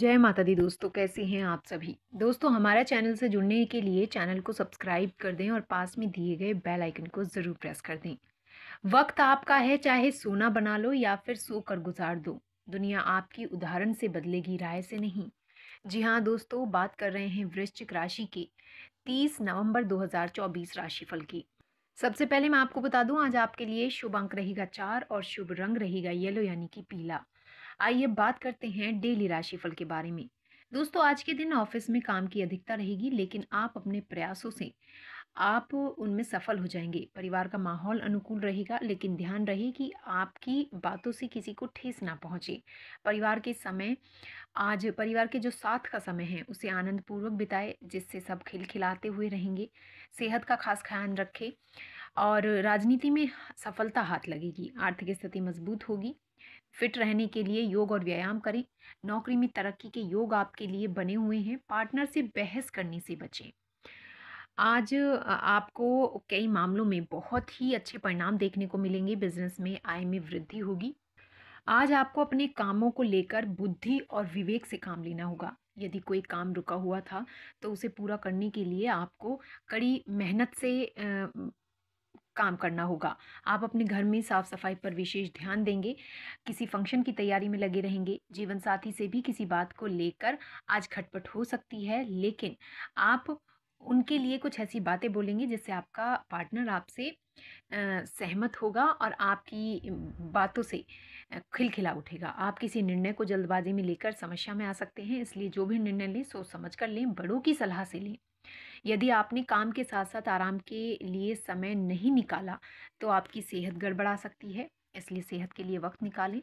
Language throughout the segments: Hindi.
जय माता दी दोस्तों कैसे हैं आप सभी दोस्तों हमारा चैनल से जुड़ने के लिए चैनल को सब्सक्राइब कर दें और पास में दिए गए बेल आइकन को ज़रूर प्रेस कर दें वक्त आपका है चाहे सोना बना लो या फिर सो कर गुजार दो दुनिया आपकी उदाहरण से बदलेगी राय से नहीं जी हाँ दोस्तों बात कर रहे हैं वृश्चिक राशि के तीस नवम्बर दो राशिफल की सबसे पहले मैं आपको बता दूँ आज आपके लिए शुभ अंक रहेगा चार और शुभ रंग रहेगा येलो यानी कि पीला आइए बात करते हैं डेली राशिफल के बारे में दोस्तों आज के दिन ऑफिस में काम की अधिकता रहेगी लेकिन आप अपने प्रयासों से आप उनमें सफल हो जाएंगे परिवार का माहौल अनुकूल रहेगा लेकिन ध्यान रहे कि आपकी बातों से किसी को ठेस ना पहुंचे परिवार के समय आज परिवार के जो साथ का समय है उसे आनंदपूर्वक बिताए जिससे सब खिलखिलाते हुए रहेंगे सेहत का खास ख्याल रखें और राजनीति में सफलता हाथ लगेगी आर्थिक स्थिति मजबूत होगी फिट रहने के लिए योग और व्यायाम करें नौकरी में तरक्की के योग आपके लिए बने हुए हैं पार्टनर से बहस करने से बचें आज आपको कई मामलों में बहुत ही अच्छे परिणाम देखने को मिलेंगे बिजनेस में आय में वृद्धि होगी आज आपको अपने कामों को लेकर बुद्धि और विवेक से काम लेना होगा यदि कोई काम रुका हुआ था तो उसे पूरा करने के लिए आपको कड़ी मेहनत से काम करना होगा आप अपने घर में साफ सफाई पर विशेष ध्यान देंगे किसी फंक्शन की तैयारी में लगे रहेंगे जीवन साथी से भी किसी बात को लेकर आज खटपट हो सकती है लेकिन आप उनके लिए कुछ ऐसी बातें बोलेंगे जिससे आपका पार्टनर आपसे सहमत होगा और आपकी बातों से खिलखिला उठेगा आप किसी निर्णय को जल्दबाजी में लेकर समस्या में आ सकते हैं इसलिए जो भी निर्णय लें सोच समझ कर लें बड़ों की सलाह से लें यदि आपने काम के साथ साथ आराम के लिए समय नहीं निकाला तो आपकी सेहत गड़बड़ा सकती है इसलिए सेहत के लिए वक्त निकालें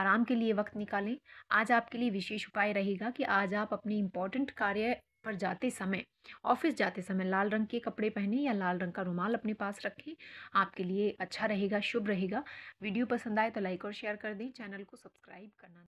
आराम के लिए वक्त निकालें आज आपके लिए विशेष उपाय रहेगा कि आज आप अपने इंपॉर्टेंट कार्य पर जाते समय ऑफिस जाते समय लाल रंग के कपड़े पहने या लाल रंग का रुमाल अपने पास रखें आपके लिए अच्छा रहेगा शुभ रहेगा वीडियो पसंद आए तो लाइक और शेयर कर दें चैनल को सब्सक्राइब करना